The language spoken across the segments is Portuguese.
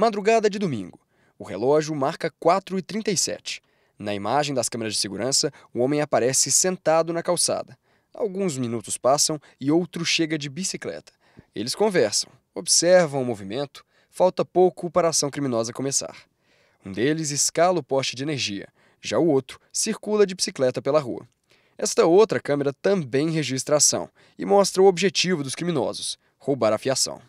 Madrugada de domingo. O relógio marca 4h37. Na imagem das câmeras de segurança, o homem aparece sentado na calçada. Alguns minutos passam e outro chega de bicicleta. Eles conversam, observam o movimento. Falta pouco para a ação criminosa começar. Um deles escala o poste de energia, já o outro circula de bicicleta pela rua. Esta outra câmera também registra a ação e mostra o objetivo dos criminosos: roubar a fiação.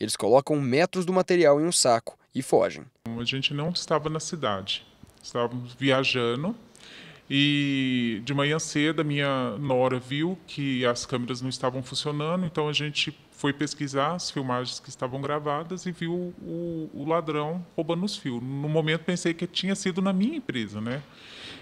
Eles colocam metros do material em um saco e fogem. Então, a gente não estava na cidade, estávamos viajando e de manhã cedo, a minha nora viu que as câmeras não estavam funcionando, então a gente foi pesquisar as filmagens que estavam gravadas e viu o, o ladrão roubando os fios. No momento, pensei que tinha sido na minha empresa, né?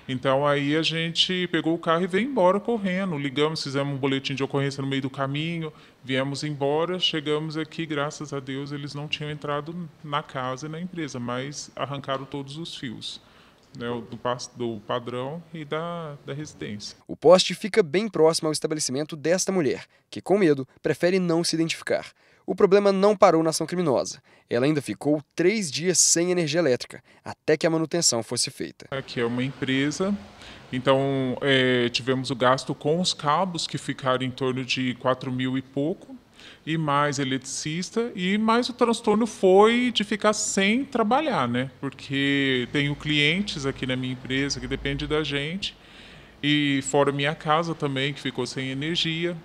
Então aí a gente pegou o carro e veio embora correndo. Ligamos, fizemos um boletim de ocorrência no meio do caminho, viemos embora, chegamos aqui, graças a Deus eles não tinham entrado na casa e na empresa, mas arrancaram todos os fios né, do, do padrão e da, da residência. O poste fica bem próximo ao estabelecimento desta mulher, que, com medo, prefere não se identificar. O problema não parou na ação criminosa. Ela ainda ficou três dias sem energia elétrica, até que a manutenção fosse feita. Aqui é uma empresa, então é, tivemos o gasto com os cabos, que ficaram em torno de 4 mil e pouco e mais eletricista, e mais o transtorno foi de ficar sem trabalhar, né? Porque tenho clientes aqui na minha empresa que depende da gente, e fora minha casa também, que ficou sem energia.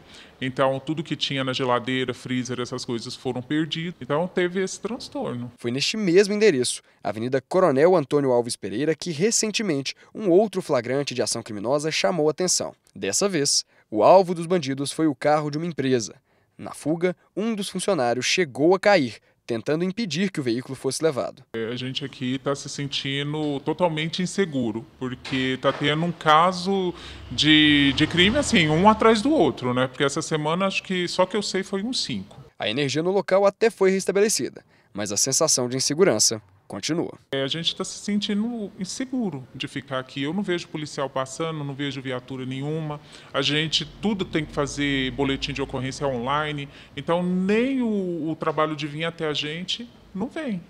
Então, tudo que tinha na geladeira, freezer, essas coisas foram perdidas. Então, teve esse transtorno. Foi neste mesmo endereço, Avenida Coronel Antônio Alves Pereira, que recentemente um outro flagrante de ação criminosa chamou atenção. Dessa vez, o alvo dos bandidos foi o carro de uma empresa. Na fuga, um dos funcionários chegou a cair, tentando impedir que o veículo fosse levado. É, a gente aqui está se sentindo totalmente inseguro, porque está tendo um caso de, de crime assim, um atrás do outro, né? Porque essa semana acho que só que eu sei foi um cinco. A energia no local até foi restabelecida, mas a sensação de insegurança continua. É, a gente está se sentindo inseguro de ficar aqui. Eu não vejo policial passando, não vejo viatura nenhuma. A gente tudo tem que fazer boletim de ocorrência online. Então nem o, o trabalho de vir até a gente não vem.